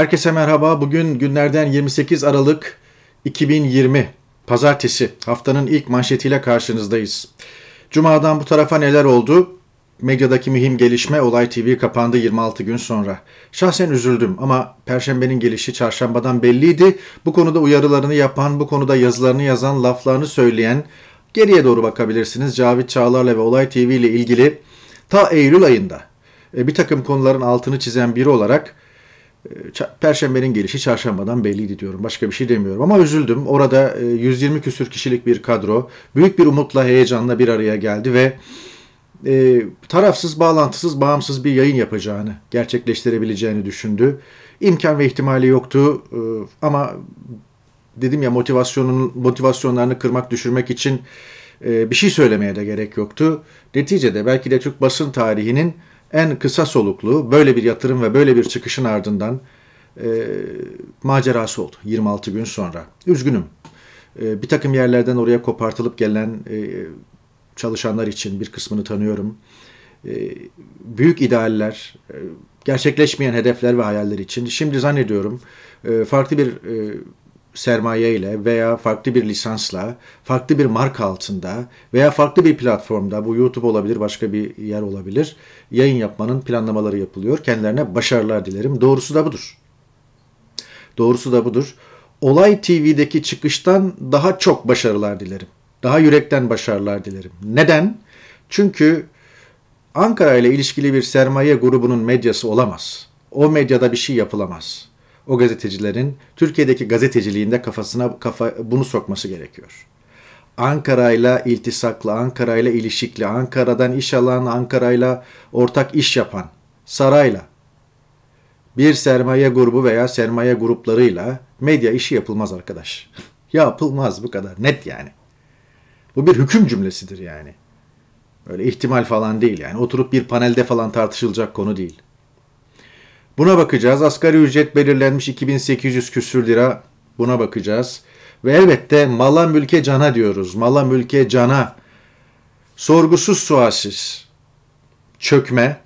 Herkese merhaba. Bugün günlerden 28 Aralık 2020 Pazartesi haftanın ilk manşetiyle karşınızdayız. Cuma'dan bu tarafa neler oldu? Medyadaki mühim gelişme Olay TV kapandı 26 gün sonra. Şahsen üzüldüm ama Perşembenin gelişi çarşambadan belliydi. Bu konuda uyarılarını yapan, bu konuda yazılarını yazan, laflarını söyleyen, geriye doğru bakabilirsiniz Cavit Çağlar'la ve Olay TV ile ilgili ta Eylül ayında e, bir takım konuların altını çizen biri olarak ee, Perşembenin gelişi çarşambadan belliydi diyorum. Başka bir şey demiyorum. Ama üzüldüm. Orada 120 e, küsür kişilik bir kadro büyük bir umutla, heyecanla bir araya geldi ve e, tarafsız, bağlantısız, bağımsız bir yayın yapacağını, gerçekleştirebileceğini düşündü. İmkan ve ihtimali yoktu e, ama dedim ya motivasyonun motivasyonlarını kırmak, düşürmek için e, bir şey söylemeye de gerek yoktu. Neticede belki de Türk basın tarihinin en kısa soluklu böyle bir yatırım ve böyle bir çıkışın ardından e, macerası oldu 26 gün sonra. Üzgünüm. E, bir takım yerlerden oraya kopartılıp gelen e, çalışanlar için bir kısmını tanıyorum. E, büyük idealler, e, gerçekleşmeyen hedefler ve hayaller için şimdi zannediyorum e, farklı bir e, sermaye ile veya farklı bir lisansla, farklı bir marka altında veya farklı bir platformda, bu YouTube olabilir, başka bir yer olabilir, yayın yapmanın planlamaları yapılıyor. Kendilerine başarılar dilerim. Doğrusu da budur. Doğrusu da budur. Olay TV'deki çıkıştan daha çok başarılar dilerim. Daha yürekten başarılar dilerim. Neden? Çünkü Ankara ile ilişkili bir sermaye grubunun medyası olamaz. O medyada bir şey yapılamaz o gazetecilerin Türkiye'deki gazeteciliğinde kafasına kafa bunu sokması gerekiyor. Ankara'yla iltisaklı, Ankara'yla ilişikli, Ankara'dan iş alan, Ankara'yla ortak iş yapan, sarayla, bir sermaye grubu veya sermaye gruplarıyla medya işi yapılmaz arkadaş. yapılmaz bu kadar net yani. Bu bir hüküm cümlesidir yani. Öyle ihtimal falan değil yani. Oturup bir panelde falan tartışılacak konu değil. Buna bakacağız. Asgari ücret belirlenmiş 2800 küsür lira. Buna bakacağız. Ve elbette mala mülke cana diyoruz. Mala mülke cana. Sorgusuz sualsiz çökme,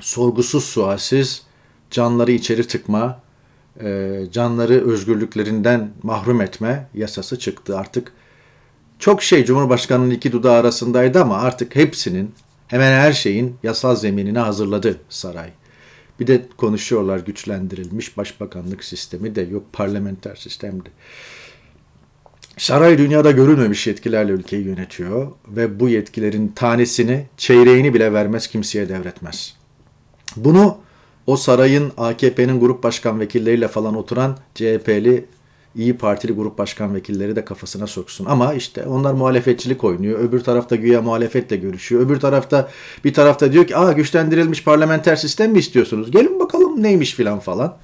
sorgusuz sualsiz canları içeri tıkma, ee, canları özgürlüklerinden mahrum etme yasası çıktı artık. Çok şey Cumhurbaşkanı'nın iki dudağı arasındaydı ama artık hepsinin, hemen her şeyin yasal zeminini hazırladı saray. Bir de konuşuyorlar güçlendirilmiş başbakanlık sistemi de yok parlamenter sistem de. Saray dünyada görülmemiş yetkilerle ülkeyi yönetiyor ve bu yetkilerin tanesini, çeyreğini bile vermez kimseye devretmez. Bunu o sarayın AKP'nin grup başkan vekilleriyle falan oturan CHP'li İyi Partili grup başkan vekilleri de kafasına soksun. Ama işte onlar muhalefetçilik oynuyor. Öbür tarafta güya muhalefetle görüşüyor. Öbür tarafta bir tarafta diyor ki aa güçlendirilmiş parlamenter sistem mi istiyorsunuz? Gelin bakalım neymiş filan falan.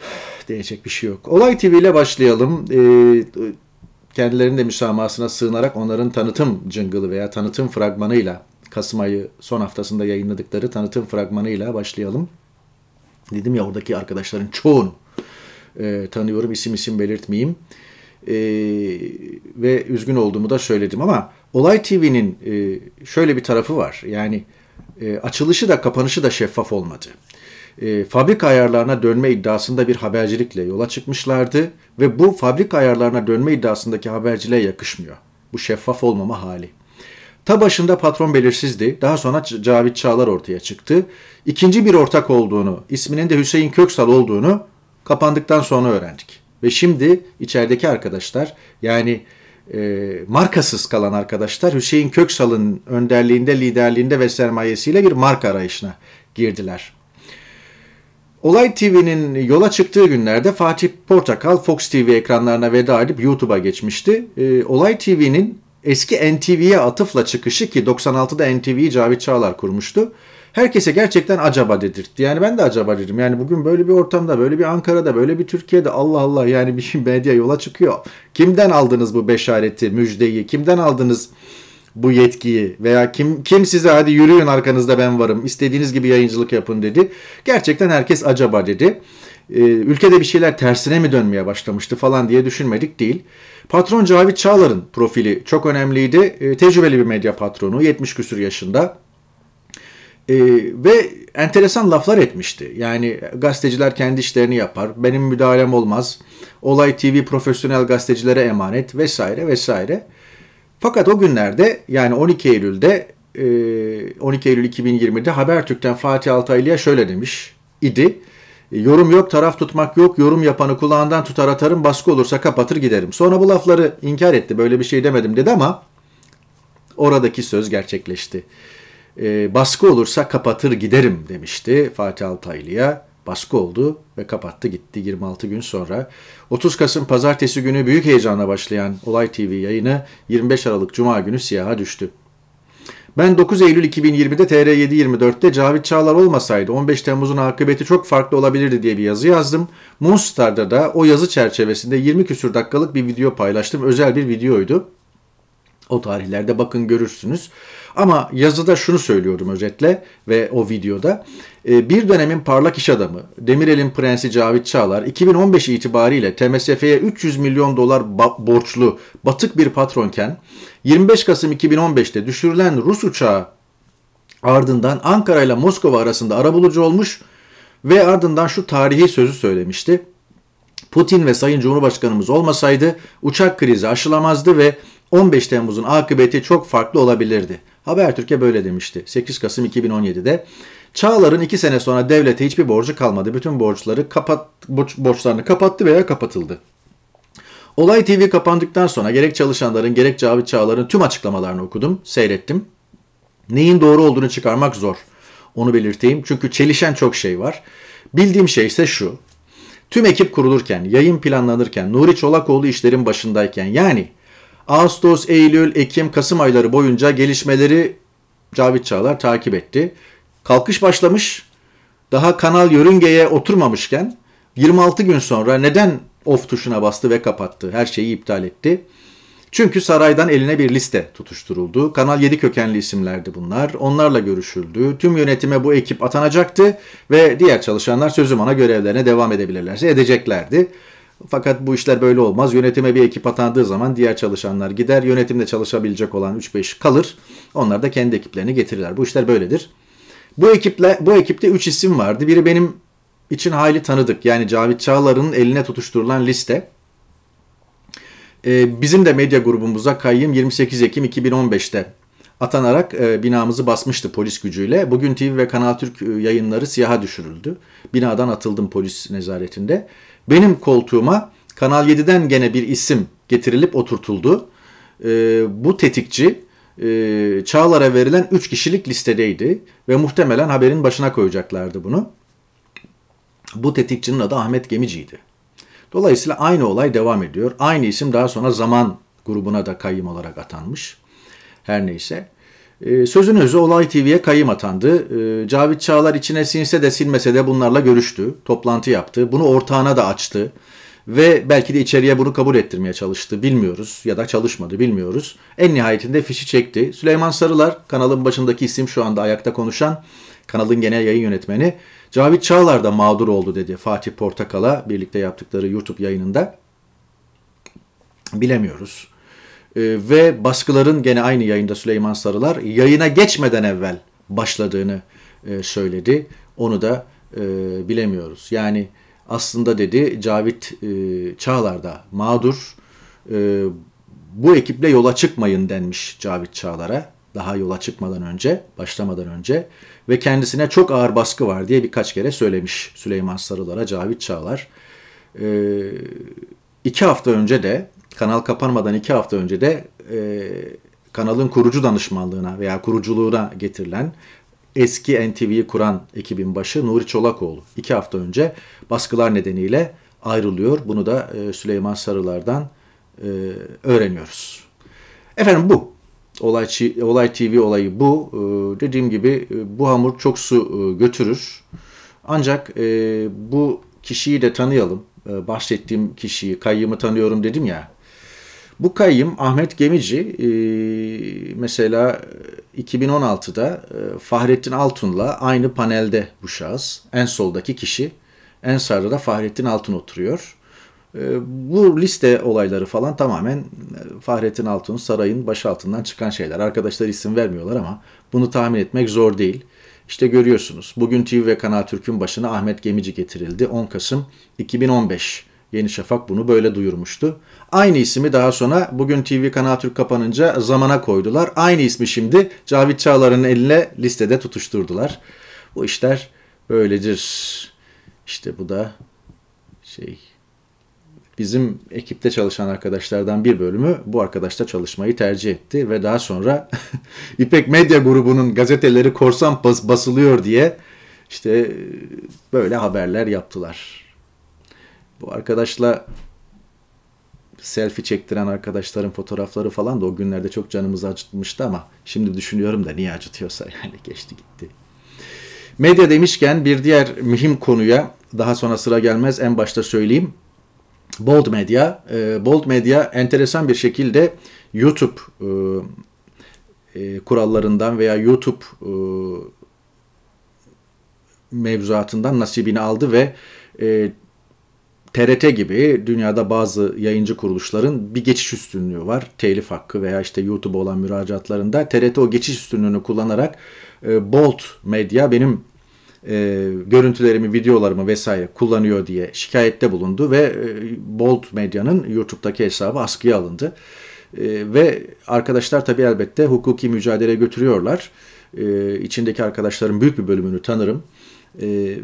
Değecek bir şey yok. Olay TV ile başlayalım. Ee, kendilerinin de müsamahasına sığınarak onların tanıtım cıngılı veya tanıtım fragmanıyla Kasım ayı son haftasında yayınladıkları tanıtım fragmanıyla başlayalım. Dedim ya oradaki arkadaşların çoğun e, tanıyorum. isim isim belirtmeyeyim. E, ve üzgün olduğumu da söyledim ama Olay TV'nin e, şöyle bir tarafı var. Yani e, açılışı da kapanışı da şeffaf olmadı. E, fabrika ayarlarına dönme iddiasında bir habercilikle yola çıkmışlardı ve bu fabrika ayarlarına dönme iddiasındaki haberciliğe yakışmıyor. Bu şeffaf olmama hali. Ta başında patron belirsizdi. Daha sonra Cavit Çağlar ortaya çıktı. İkinci bir ortak olduğunu, isminin de Hüseyin Köksal olduğunu kapandıktan sonra öğrendik. Ve şimdi içerideki arkadaşlar yani e, markasız kalan arkadaşlar Hüseyin Köksal'ın önderliğinde, liderliğinde ve sermayesiyle bir marka arayışına girdiler. Olay TV'nin yola çıktığı günlerde Fatih Portakal Fox TV ekranlarına veda edip YouTube'a geçmişti. E, Olay TV'nin eski NTV'ye atıfla çıkışı ki 96'da NTV'yi Cavit Çağlar kurmuştu herkese gerçekten acaba dedirtti. Yani ben de acaba dedim. Yani bugün böyle bir ortamda, böyle bir Ankara'da, böyle bir Türkiye'de Allah Allah yani bir medya yola çıkıyor. Kimden aldınız bu beşareti, müjdeyi? Kimden aldınız bu yetkiyi veya kim kim size hadi yürüyün arkanızda ben varım istediğiniz gibi yayıncılık yapın dedi. Gerçekten herkes acaba dedi. Ee, ülkede bir şeyler tersine mi dönmeye başlamıştı falan diye düşünmedik değil. Patron Cavit Çağlar'ın profili çok önemliydi. Ee, tecrübeli bir medya patronu 70 küsür yaşında. E, ve enteresan laflar etmişti. Yani gazeteciler kendi işlerini yapar, benim müdahalem olmaz, Olay TV profesyonel gazetecilere emanet vesaire vesaire. Fakat o günlerde yani 12 Eylül'de 12 e, Eylül 2020'de Habertürk'ten Fatih Altaylı'ya şöyle demiş idi. E, yorum yok, taraf tutmak yok, yorum yapanı kulağından tutar atarım, baskı olursa kapatır giderim. Sonra bu lafları inkar etti, böyle bir şey demedim dedi ama oradaki söz gerçekleşti e, baskı olursa kapatır giderim demişti Fatih Altaylı'ya. Baskı oldu ve kapattı gitti 26 gün sonra. 30 Kasım pazartesi günü büyük heyecanla başlayan Olay TV yayını 25 Aralık Cuma günü siyaha düştü. Ben 9 Eylül 2020'de TR724'te Cavit Çağlar olmasaydı 15 Temmuz'un akıbeti çok farklı olabilirdi diye bir yazı yazdım. Moonstar'da da o yazı çerçevesinde 20 küsür dakikalık bir video paylaştım. Özel bir videoydu. O tarihlerde bakın görürsünüz. Ama yazıda şunu söylüyordum özetle ve o videoda. E, bir dönemin parlak iş adamı, Demirel'in prensi Cavit Çağlar 2015 itibariyle TMSF'ye 300 milyon dolar borçlu batık bir patronken 25 Kasım 2015'te düşürülen Rus uçağı ardından Ankara ile Moskova arasında arabulucu olmuş ve ardından şu tarihi sözü söylemişti. Putin ve Sayın Cumhurbaşkanımız olmasaydı uçak krizi aşılamazdı ve 15 Temmuz'un akıbeti çok farklı olabilirdi. Habertürk'e böyle demişti 8 Kasım 2017'de. Çağlar'ın 2 sene sonra devlete hiçbir borcu kalmadı. Bütün borçları kapat, borç, borçlarını kapattı veya kapatıldı. Olay TV kapandıktan sonra gerek çalışanların gerek Cavit Çağlar'ın tüm açıklamalarını okudum, seyrettim. Neyin doğru olduğunu çıkarmak zor. Onu belirteyim. Çünkü çelişen çok şey var. Bildiğim şey ise şu. Tüm ekip kurulurken, yayın planlanırken, Nuri Çolakoğlu işlerin başındayken yani Ağustos, Eylül, Ekim, Kasım ayları boyunca gelişmeleri Cavit Çağlar takip etti. Kalkış başlamış, daha kanal yörüngeye oturmamışken 26 gün sonra neden off tuşuna bastı ve kapattı? Her şeyi iptal etti. Çünkü saraydan eline bir liste tutuşturuldu. Kanal 7 kökenli isimlerdi bunlar. Onlarla görüşüldü. Tüm yönetime bu ekip atanacaktı ve diğer çalışanlar sözüm ana görevlerine devam edebilirlerse edeceklerdi. Fakat bu işler böyle olmaz. Yönetime bir ekip atandığı zaman diğer çalışanlar gider. Yönetimde çalışabilecek olan 3-5 kalır. Onlar da kendi ekiplerini getirirler. Bu işler böyledir. Bu ekiple bu ekipte 3 isim vardı. Biri benim için hayli tanıdık. Yani Cavit Çağlar'ın eline tutuşturulan liste. Ee, bizim de medya grubumuza Kayyım 28 Ekim 2015'te atanarak e, binamızı basmıştı polis gücüyle. Bugün TV ve Kanal Türk e, yayınları siyaha düşürüldü. Binadan atıldım polis nezaretinde. Benim koltuğuma Kanal 7'den gene bir isim getirilip oturtuldu. E, bu tetikçi e, Çağlar'a verilen 3 kişilik listedeydi ve muhtemelen haberin başına koyacaklardı bunu. Bu tetikçinin adı Ahmet Gemici'ydi. Dolayısıyla aynı olay devam ediyor. Aynı isim daha sonra zaman grubuna da kayyım olarak atanmış. Her neyse. Ee, sözün özü Olay TV'ye kayım atandı. Ee, Cavit Çağlar içine sinse de silmese de bunlarla görüştü. Toplantı yaptı. Bunu ortağına da açtı. Ve belki de içeriye bunu kabul ettirmeye çalıştı. Bilmiyoruz ya da çalışmadı bilmiyoruz. En nihayetinde fişi çekti. Süleyman Sarılar kanalın başındaki isim şu anda ayakta konuşan kanalın genel yayın yönetmeni. Cavit Çağlar da mağdur oldu dedi Fatih Portakal'a birlikte yaptıkları YouTube yayınında. Bilemiyoruz. Ee, ve baskıların gene aynı yayında Süleyman Sarılar yayına geçmeden evvel başladığını e, söyledi. Onu da e, bilemiyoruz. Yani aslında dedi Cavit e, Çağlar da mağdur. Bu ekiple yola çıkmayın denmiş Cavit Çağlar'a daha yola çıkmadan önce, başlamadan önce ve kendisine çok ağır baskı var diye birkaç kere söylemiş Süleyman Sarılar'a Cavit Çağlar. Ee, iki hafta önce de kanal kapanmadan iki hafta önce de e, kanalın kurucu danışmanlığına veya kuruculuğuna getirilen eski NTV'yi kuran ekibin başı Nuri Çolakoğlu iki hafta önce baskılar nedeniyle ayrılıyor. Bunu da e, Süleyman Sarılar'dan e, öğreniyoruz. Efendim bu. Olay, olay TV olayı bu. E, dediğim gibi e, bu hamur çok su e, götürür. Ancak e, bu kişiyi de tanıyalım. E, bahsettiğim kişiyi, kayyımı tanıyorum dedim ya. Bu kayyım Ahmet Gemici e, mesela 2016'da e, e, Fahrettin Altun'la aynı panelde bu şahıs. En soldaki kişi. En sağda da Fahrettin Altun oturuyor. bu liste olayları falan tamamen Fahrettin Altun sarayın baş altından çıkan şeyler. Arkadaşlar isim vermiyorlar ama bunu tahmin etmek zor değil. İşte görüyorsunuz. Bugün TV ve Kanal Türk'ün başına Ahmet Gemici getirildi. 10 Kasım 2015 Yeni Şafak bunu böyle duyurmuştu. Aynı ismi daha sonra bugün TV Kanal Türk kapanınca zamana koydular. Aynı ismi şimdi Cavit Çağlar'ın eline listede tutuşturdular. Bu işler böyledir. İşte bu da şey bizim ekipte çalışan arkadaşlardan bir bölümü bu arkadaşla çalışmayı tercih etti ve daha sonra İpek Medya grubunun gazeteleri korsan bas basılıyor diye işte böyle haberler yaptılar. Bu arkadaşla selfie çektiren arkadaşların fotoğrafları falan da o günlerde çok canımızı acıtmıştı ama şimdi düşünüyorum da niye acıtıyorsa yani geçti gitti. Medya demişken bir diğer mühim konuya daha sonra sıra gelmez en başta söyleyeyim. Bold Media. E, Bold Media enteresan bir şekilde YouTube e, e, kurallarından veya YouTube mevzuatından nasibini aldı ve TRT gibi dünyada bazı yayıncı kuruluşların bir geçiş üstünlüğü var. Telif hakkı veya işte YouTube olan müracaatlarında TRT o geçiş üstünlüğünü kullanarak e, Bolt Medya benim e, görüntülerimi, videolarımı vesaire kullanıyor diye şikayette bulundu ve e, Bolt Medya'nın YouTube'daki hesabı askıya alındı. E, ve arkadaşlar tabi elbette hukuki mücadele götürüyorlar. E, içindeki arkadaşların büyük bir bölümünü tanırım e,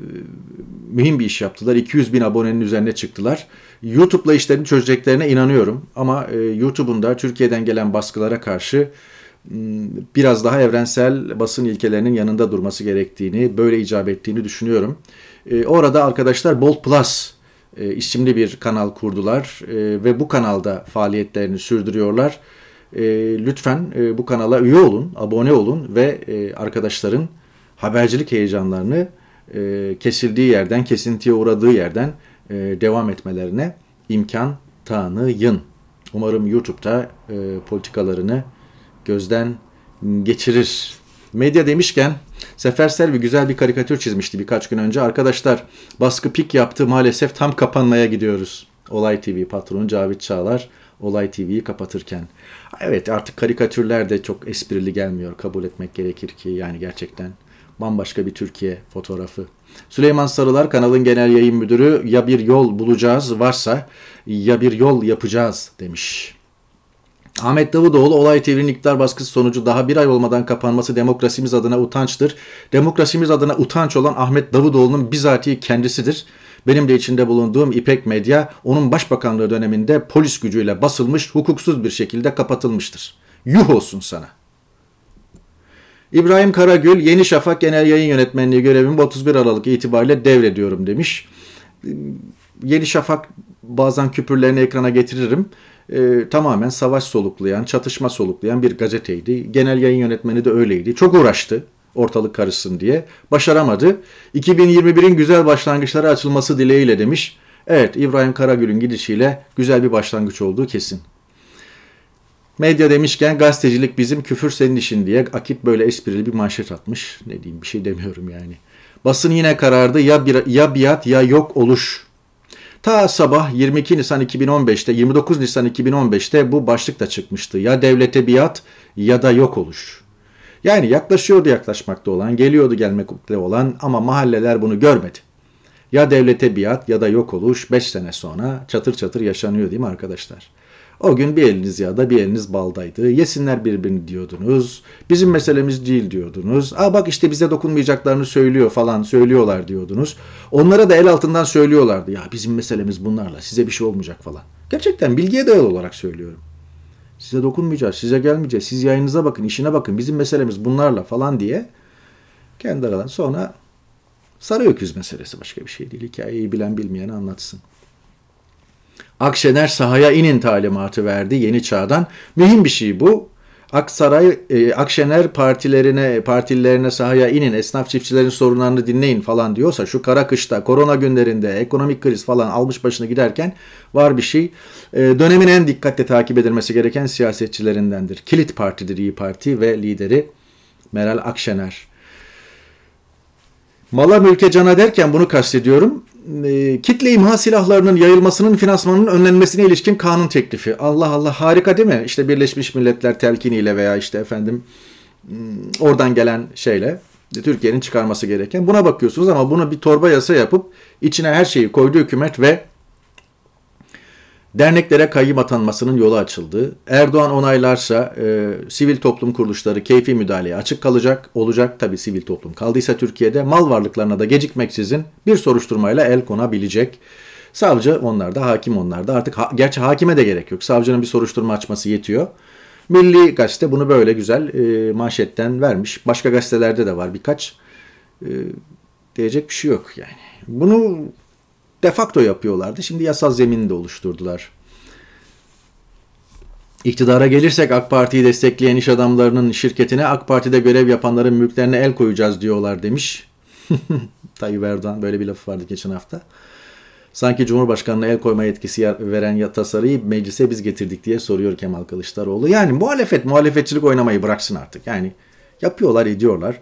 mühim bir iş yaptılar. 200 bin abonenin üzerine çıktılar. YouTube'la işlerini çözeceklerine inanıyorum. Ama e, YouTube'un da Türkiye'den gelen baskılara karşı biraz daha evrensel basın ilkelerinin yanında durması gerektiğini, böyle icap ettiğini düşünüyorum. E, orada arkadaşlar Bolt Plus e, isimli bir kanal kurdular e, ve bu kanalda faaliyetlerini sürdürüyorlar. E, lütfen e, bu kanala üye olun, abone olun ve e, arkadaşların habercilik heyecanlarını e, kesildiği yerden, kesintiye uğradığı yerden e, devam etmelerine imkan tanıyın. Umarım YouTube'da e, politikalarını gözden geçirir. Medya demişken Sefer Selvi güzel bir karikatür çizmişti birkaç gün önce. Arkadaşlar baskı pik yaptı maalesef tam kapanmaya gidiyoruz. Olay TV patronu Cavit Çağlar Olay TV'yi kapatırken. Evet artık karikatürler de çok esprili gelmiyor kabul etmek gerekir ki yani gerçekten bambaşka bir Türkiye fotoğrafı. Süleyman Sarılar kanalın genel yayın müdürü ya bir yol bulacağız varsa ya bir yol yapacağız demiş. Ahmet Davutoğlu Olay TV'nin iktidar baskısı sonucu daha bir ay olmadan kapanması demokrasimiz adına utançtır. Demokrasimiz adına utanç olan Ahmet Davutoğlu'nun bizatihi kendisidir. Benim de içinde bulunduğum İpek Medya onun başbakanlığı döneminde polis gücüyle basılmış hukuksuz bir şekilde kapatılmıştır. Yuh olsun sana.'' İbrahim Karagül, Yeni Şafak Genel Yayın Yönetmenliği görevimi 31 Aralık itibariyle devrediyorum demiş. Yeni Şafak bazen küpürlerini ekrana getiririm. Ee, tamamen savaş soluklayan, çatışma soluklayan bir gazeteydi. Genel yayın yönetmeni de öyleydi. Çok uğraştı ortalık karışsın diye. Başaramadı. 2021'in güzel başlangıçları açılması dileğiyle demiş. Evet İbrahim Karagül'ün gidişiyle güzel bir başlangıç olduğu kesin. Medya demişken gazetecilik bizim küfür senin işin diye Akit böyle esprili bir manşet atmış. Ne diyeyim bir şey demiyorum yani. Basın yine karardı ya, bir, ya biat ya yok oluş. Ta sabah 22 Nisan 2015'te 29 Nisan 2015'te bu başlık da çıkmıştı. Ya devlete biat ya da yok oluş. Yani yaklaşıyordu yaklaşmakta olan, geliyordu gelmekte olan ama mahalleler bunu görmedi. Ya devlete biat ya da yok oluş 5 sene sonra çatır çatır yaşanıyor değil mi arkadaşlar? O gün bir eliniz yağda bir eliniz baldaydı. Yesinler birbirini diyordunuz. Bizim meselemiz değil diyordunuz. Aa bak işte bize dokunmayacaklarını söylüyor falan söylüyorlar diyordunuz. Onlara da el altından söylüyorlardı. Ya bizim meselemiz bunlarla size bir şey olmayacak falan. Gerçekten bilgiye dayalı olarak söylüyorum. Size dokunmayacağız, size gelmeyeceğiz, siz yayınıza bakın, işine bakın, bizim meselemiz bunlarla falan diye kendi aralarında sonra sarı öküz meselesi başka bir şey değil. Hikayeyi bilen bilmeyeni anlatsın. Akşener sahaya inin talimatı verdi Yeni Çağ'dan. Mühim bir şey bu. Aksaray, e, Akşener partilerine, partilerine sahaya inin, esnaf çiftçilerin sorunlarını dinleyin falan diyorsa şu kara kışta, korona günlerinde, ekonomik kriz falan almış başını giderken var bir şey. E, dönemin en dikkatle takip edilmesi gereken siyasetçilerindendir. Kilit partidir İyi Parti ve lideri Meral Akşener. Mala mülke cana derken bunu kastediyorum e, kitle imha silahlarının yayılmasının finansmanının önlenmesine ilişkin kanun teklifi. Allah Allah harika değil mi? İşte Birleşmiş Milletler telkiniyle veya işte efendim hmm, oradan gelen şeyle Türkiye'nin çıkarması gereken. Buna bakıyorsunuz ama bunu bir torba yasa yapıp içine her şeyi koydu hükümet ve Derneklere kayyım atanmasının yolu açıldı. Erdoğan onaylarsa e, sivil toplum kuruluşları keyfi müdahaleye açık kalacak. Olacak tabi sivil toplum kaldıysa Türkiye'de mal varlıklarına da gecikmeksizin bir soruşturmayla el konabilecek. Savcı onlarda, hakim onlarda. Artık ha, gerçi hakime de gerek yok. Savcının bir soruşturma açması yetiyor. Milli Gazete bunu böyle güzel e, manşetten vermiş. Başka gazetelerde de var birkaç. E, diyecek bir şey yok yani. Bunu defakto yapıyorlardı. Şimdi yasal zemini de oluşturdular. İktidara gelirsek AK Parti'yi destekleyen iş adamlarının şirketine AK Parti'de görev yapanların mülklerine el koyacağız diyorlar demiş. Tayyip Erdoğan böyle bir lafı vardı geçen hafta. Sanki Cumhurbaşkanı'na el koyma yetkisi veren tasarıyı meclise biz getirdik diye soruyor Kemal Kılıçdaroğlu. Yani muhalefet muhalefetçilik oynamayı bıraksın artık. Yani yapıyorlar ediyorlar.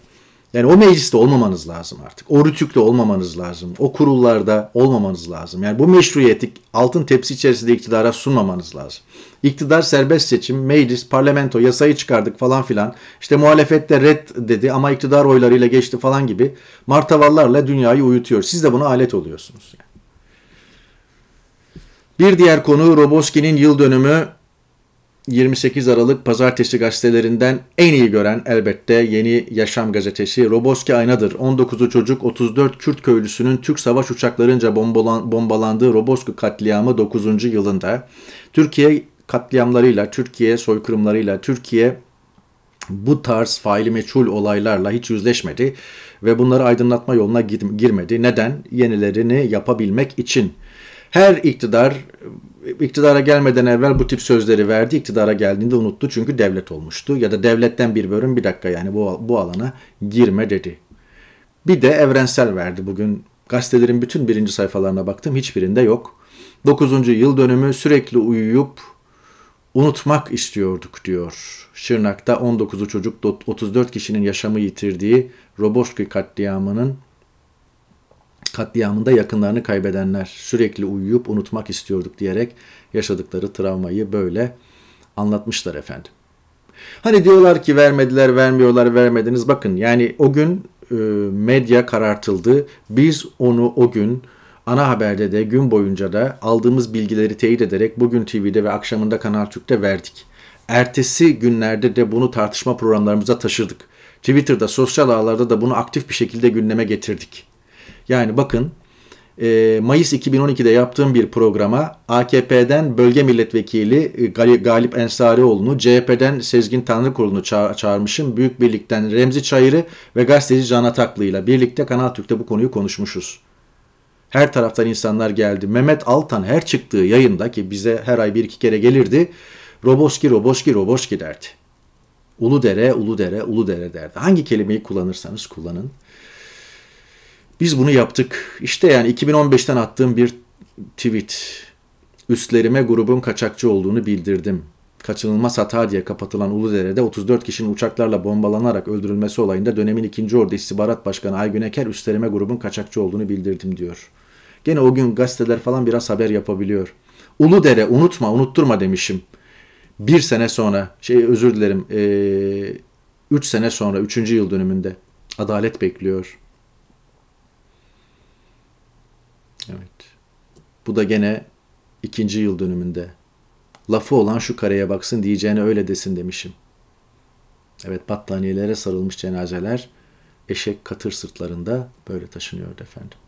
Yani o mecliste olmamanız lazım artık. O rütükte olmamanız lazım. O kurullarda olmamanız lazım. Yani bu meşruiyeti altın tepsi içerisinde iktidara sunmamanız lazım. İktidar serbest seçim, meclis, parlamento, yasayı çıkardık falan filan. İşte muhalefette red dedi ama iktidar oylarıyla geçti falan gibi martavallarla dünyayı uyutuyor. Siz de buna alet oluyorsunuz. Yani. Bir diğer konu Roboski'nin yıl dönümü 28 Aralık Pazartesi gazetelerinden en iyi gören elbette Yeni Yaşam gazetesi Roboski Ayna'dır. 19'u çocuk 34 Kürt köylüsünün Türk savaş uçaklarınca bombalan, bombalandığı Roboski katliamı 9. yılında. Türkiye katliamlarıyla, Türkiye soykırımlarıyla, Türkiye bu tarz faili meçhul olaylarla hiç yüzleşmedi ve bunları aydınlatma yoluna girmedi. Neden? Yenilerini yapabilmek için. Her iktidar iktidara gelmeden evvel bu tip sözleri verdi. İktidara geldiğinde unuttu çünkü devlet olmuştu. Ya da devletten bir bölüm bir dakika yani bu, bu alana girme dedi. Bir de evrensel verdi bugün. Gazetelerin bütün birinci sayfalarına baktım hiçbirinde yok. 9. yıl dönümü sürekli uyuyup unutmak istiyorduk diyor. Şırnak'ta 19 çocuk 34 kişinin yaşamı yitirdiği Roboski katliamının katliamında yakınlarını kaybedenler sürekli uyuyup unutmak istiyorduk diyerek yaşadıkları travmayı böyle anlatmışlar efendim. Hani diyorlar ki vermediler, vermiyorlar, vermediniz. Bakın yani o gün e, medya karartıldı. Biz onu o gün ana haberde de gün boyunca da aldığımız bilgileri teyit ederek bugün TV'de ve akşamında Kanal Türk'te verdik. Ertesi günlerde de bunu tartışma programlarımıza taşırdık. Twitter'da, sosyal ağlarda da bunu aktif bir şekilde gündeme getirdik. Yani bakın e, Mayıs 2012'de yaptığım bir programa AKP'den bölge milletvekili e, Galip Ensarioğlu'nu, CHP'den Sezgin Tanrıkulu'nu çağırmışım. Büyük Birlik'ten Remzi Çayır'ı ve gazeteci Can Ataklı'yla birlikte Kanal Türk'te bu konuyu konuşmuşuz. Her taraftan insanlar geldi. Mehmet Altan her çıktığı yayında ki bize her ay bir iki kere gelirdi. Roboski, Roboski, Roboski derdi. Uludere, Uludere, Uludere derdi. Hangi kelimeyi kullanırsanız kullanın. Biz bunu yaptık. İşte yani 2015'ten attığım bir tweet. Üstlerime grubun kaçakçı olduğunu bildirdim. Kaçınılmaz hata diye kapatılan Uludere'de 34 kişinin uçaklarla bombalanarak öldürülmesi olayında dönemin 2. Ordu İstihbarat Başkanı Aygün Eker üstlerime grubun kaçakçı olduğunu bildirdim diyor. Gene o gün gazeteler falan biraz haber yapabiliyor. Uludere unutma unutturma demişim. Bir sene sonra şey özür dilerim 3 e, üç sene sonra 3. yıl dönümünde adalet bekliyor. demekti. Bu da gene ikinci yıl dönümünde. Lafı olan şu kareye baksın diyeceğine öyle desin demişim. Evet battaniyelere sarılmış cenazeler eşek katır sırtlarında böyle taşınıyordu efendim.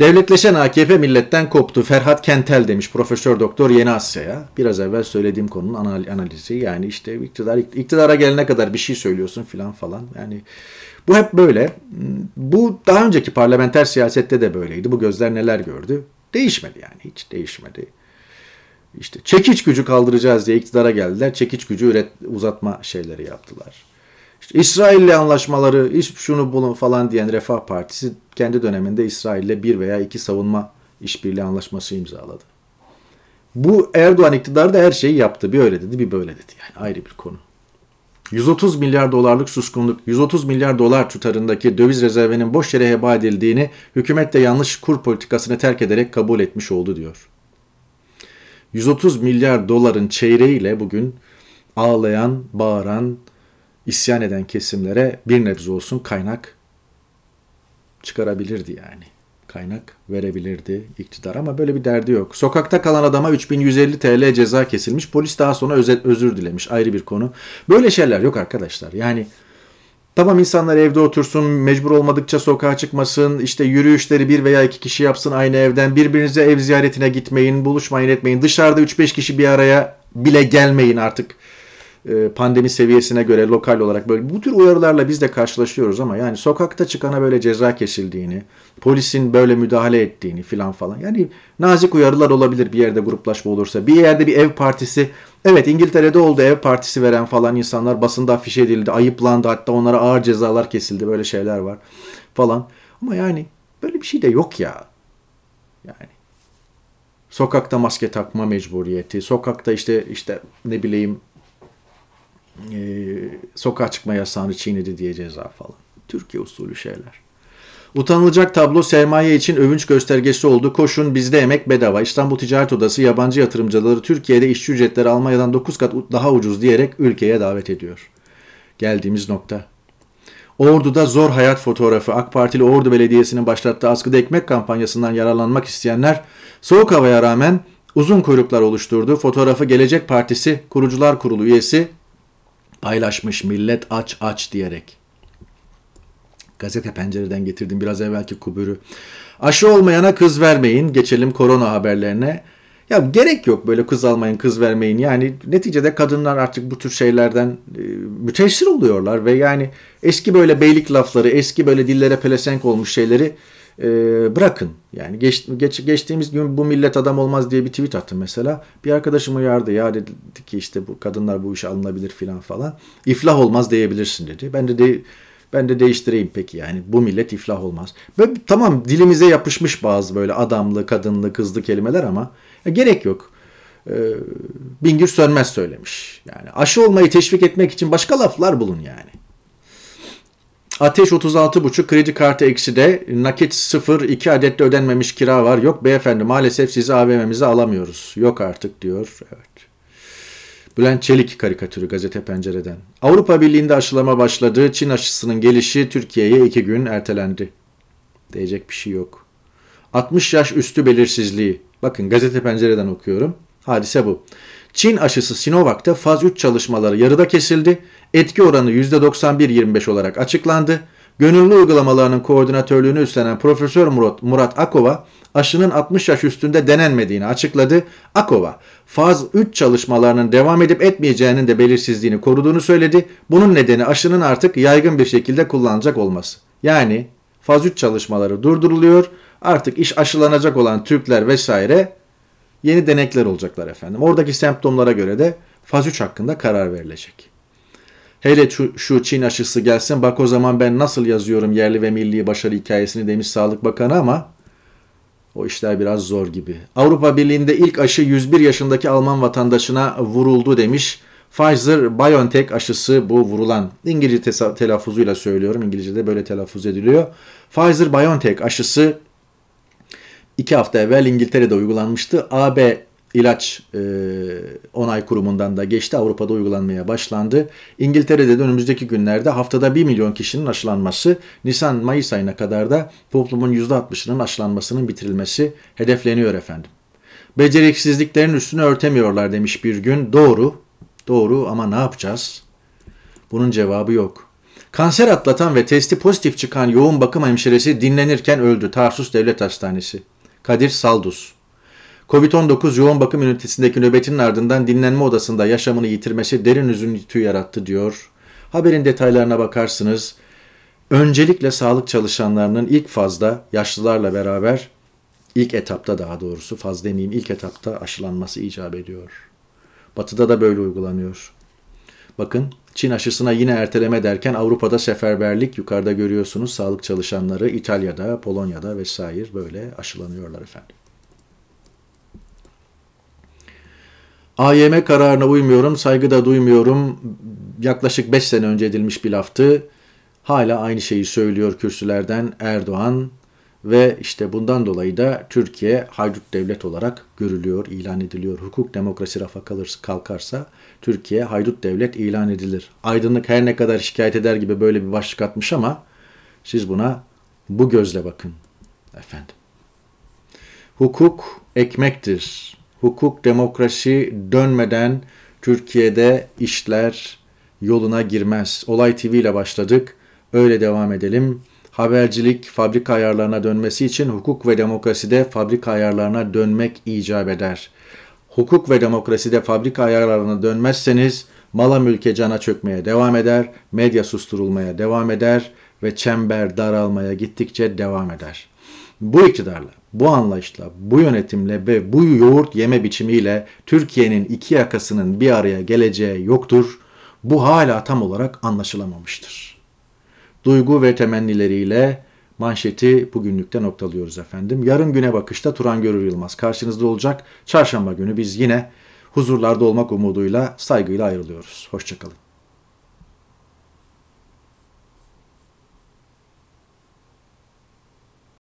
Devletleşen AKP milletten koptu. Ferhat Kentel demiş Profesör Doktor Yeni Asya'ya. Biraz evvel söylediğim konunun analizi yani işte iktidar iktidara gelene kadar bir şey söylüyorsun filan falan. Yani bu hep böyle. Bu daha önceki parlamenter siyasette de böyleydi. Bu gözler neler gördü? Değişmedi yani hiç değişmedi. İşte çekiç gücü kaldıracağız diye iktidara geldiler. Çekiç gücü üret, uzatma şeyleri yaptılar. İşte İsrail'le anlaşmaları, iş şunu bunu falan diyen Refah Partisi kendi döneminde İsrail'le bir veya iki savunma işbirliği anlaşması imzaladı. Bu Erdoğan iktidarı da her şeyi yaptı. Bir öyle dedi, bir böyle dedi. Yani ayrı bir konu. 130 milyar dolarlık suskunluk, 130 milyar dolar tutarındaki döviz rezervinin boş yere heba edildiğini hükümet de yanlış kur politikasını terk ederek kabul etmiş oldu diyor. 130 milyar doların çeyreğiyle bugün ağlayan, bağıran, isyan eden kesimlere bir nebze olsun kaynak çıkarabilirdi yani kaynak verebilirdi iktidar ama böyle bir derdi yok. Sokakta kalan adama 3150 TL ceza kesilmiş. Polis daha sonra özet, özür dilemiş. Ayrı bir konu. Böyle şeyler yok arkadaşlar. Yani Tamam insanlar evde otursun, mecbur olmadıkça sokağa çıkmasın, işte yürüyüşleri bir veya iki kişi yapsın aynı evden, birbirinize ev ziyaretine gitmeyin, buluşmayın etmeyin, dışarıda 3-5 kişi bir araya bile gelmeyin artık e, pandemi seviyesine göre lokal olarak böyle bu tür uyarılarla biz de karşılaşıyoruz ama yani sokakta çıkana böyle ceza kesildiğini, polisin böyle müdahale ettiğini filan falan. Yani nazik uyarılar olabilir bir yerde gruplaşma olursa. Bir yerde bir ev partisi, evet İngiltere'de oldu ev partisi veren falan insanlar basında afiş edildi, ayıplandı hatta onlara ağır cezalar kesildi böyle şeyler var falan. Ama yani böyle bir şey de yok ya. Yani sokakta maske takma mecburiyeti, sokakta işte işte ne bileyim e, sokağa çıkma yasağını çiğnedi diye ceza falan. Türkiye usulü şeyler. Utanılacak tablo sermaye için övünç göstergesi oldu. Koşun bizde emek bedava. İstanbul Ticaret Odası yabancı yatırımcıları Türkiye'de işçi ücretleri Almanya'dan 9 kat daha ucuz diyerek ülkeye davet ediyor. Geldiğimiz nokta. Ordu'da zor hayat fotoğrafı AK Partili Ordu Belediyesi'nin başlattığı askıda ekmek kampanyasından yararlanmak isteyenler soğuk havaya rağmen uzun kuyruklar oluşturdu. Fotoğrafı Gelecek Partisi Kurucular Kurulu üyesi paylaşmış millet aç aç diyerek. Gazete pencereden getirdim biraz evvelki kubürü. Aşı olmayana kız vermeyin. Geçelim korona haberlerine. Ya gerek yok böyle kız almayın, kız vermeyin. Yani neticede kadınlar artık bu tür şeylerden e, müteessir oluyorlar ve yani eski böyle beylik lafları, eski böyle dillere pelesenk olmuş şeyleri e, bırakın. Yani geç, geç, geçtiğimiz gün bu millet adam olmaz diye bir tweet attım mesela. Bir arkadaşım uyardı ya dedi ki işte bu kadınlar bu işe alınabilir filan falan. İflah olmaz diyebilirsin dedi. Ben de, de ben de değiştireyim peki yani bu millet iflah olmaz. Böyle, tamam dilimize yapışmış bazı böyle adamlı, kadınlı, kızlı kelimeler ama e, gerek yok. E, Bingür Sönmez söylemiş. Yani aşı olmayı teşvik etmek için başka laflar bulun yani. Ateş 36.5 kredi kartı eksi de nakit 0 2 adet de ödenmemiş kira var. Yok beyefendi maalesef sizi AVM'mize alamıyoruz. Yok artık diyor. Evet. Bülent Çelik karikatürü gazete pencereden. Avrupa Birliği'nde aşılama başladı. Çin aşısının gelişi Türkiye'ye 2 gün ertelendi. Diyecek bir şey yok. 60 yaş üstü belirsizliği. Bakın gazete pencereden okuyorum. Hadise bu. Çin aşısı Sinovac'ta faz 3 çalışmaları yarıda kesildi. Etki oranı %91-25 olarak açıklandı. Gönüllü uygulamalarının koordinatörlüğünü üstlenen Profesör Murat, Murat Akova aşının 60 yaş üstünde denenmediğini açıkladı. Akova, faz 3 çalışmalarının devam edip etmeyeceğinin de belirsizliğini koruduğunu söyledi. Bunun nedeni aşının artık yaygın bir şekilde kullanılacak olması. Yani faz 3 çalışmaları durduruluyor. Artık iş aşılanacak olan Türkler vesaire yeni denekler olacaklar efendim. Oradaki semptomlara göre de faz 3 hakkında karar verilecek. Hele şu, şu Çin aşısı gelsin bak o zaman ben nasıl yazıyorum yerli ve milli başarı hikayesini demiş Sağlık Bakanı ama o işler biraz zor gibi. Avrupa Birliği'nde ilk aşı 101 yaşındaki Alman vatandaşına vuruldu demiş. Pfizer-BioNTech aşısı bu vurulan. İngilizce telaffuzuyla söylüyorum. İngilizce'de böyle telaffuz ediliyor. Pfizer-BioNTech aşısı iki hafta evvel İngiltere'de uygulanmıştı. AB ilaç e, onay kurumundan da geçti. Avrupa'da uygulanmaya başlandı. İngiltere'de de önümüzdeki günlerde haftada 1 milyon kişinin aşılanması, Nisan-Mayıs ayına kadar da toplumun %60'ının aşılanmasının bitirilmesi hedefleniyor efendim. Beceriksizliklerin üstünü örtemiyorlar demiş bir gün. Doğru, doğru ama ne yapacağız? Bunun cevabı yok. Kanser atlatan ve testi pozitif çıkan yoğun bakım hemşiresi dinlenirken öldü Tarsus Devlet Hastanesi. Kadir Saldus. Covid-19 yoğun bakım ünitesindeki nöbetinin ardından dinlenme odasında yaşamını yitirmesi derin üzüntü yarattı diyor. Haberin detaylarına bakarsınız. Öncelikle sağlık çalışanlarının ilk fazda yaşlılarla beraber ilk etapta daha doğrusu faz demeyeyim ilk etapta aşılanması icap ediyor. Batı'da da böyle uygulanıyor. Bakın Çin aşısına yine erteleme derken Avrupa'da seferberlik yukarıda görüyorsunuz sağlık çalışanları İtalya'da, Polonya'da vesaire böyle aşılanıyorlar efendim. AYM kararına uymuyorum, saygı da duymuyorum. Yaklaşık 5 sene önce edilmiş bir laftı. Hala aynı şeyi söylüyor kürsülerden Erdoğan ve işte bundan dolayı da Türkiye haydut devlet olarak görülüyor, ilan ediliyor. Hukuk demokrasi rafa kalırsa, kalkarsa Türkiye haydut devlet ilan edilir. Aydınlık her ne kadar şikayet eder gibi böyle bir başlık atmış ama siz buna bu gözle bakın efendim. Hukuk ekmektir. Hukuk demokrasi dönmeden Türkiye'de işler yoluna girmez. Olay TV ile başladık. Öyle devam edelim. Habercilik fabrika ayarlarına dönmesi için hukuk ve demokraside fabrika ayarlarına dönmek icap eder hukuk ve demokraside fabrika ayarlarına dönmezseniz mala mülke cana çökmeye devam eder, medya susturulmaya devam eder ve çember daralmaya gittikçe devam eder. Bu iktidarla, bu anlayışla, bu yönetimle ve bu yoğurt yeme biçimiyle Türkiye'nin iki yakasının bir araya geleceği yoktur. Bu hala tam olarak anlaşılamamıştır. Duygu ve temennileriyle Manşeti bugünlükte noktalıyoruz efendim. Yarın güne bakışta Turan Görür Yılmaz karşınızda olacak. Çarşamba günü biz yine huzurlarda olmak umuduyla saygıyla ayrılıyoruz. Hoşçakalın.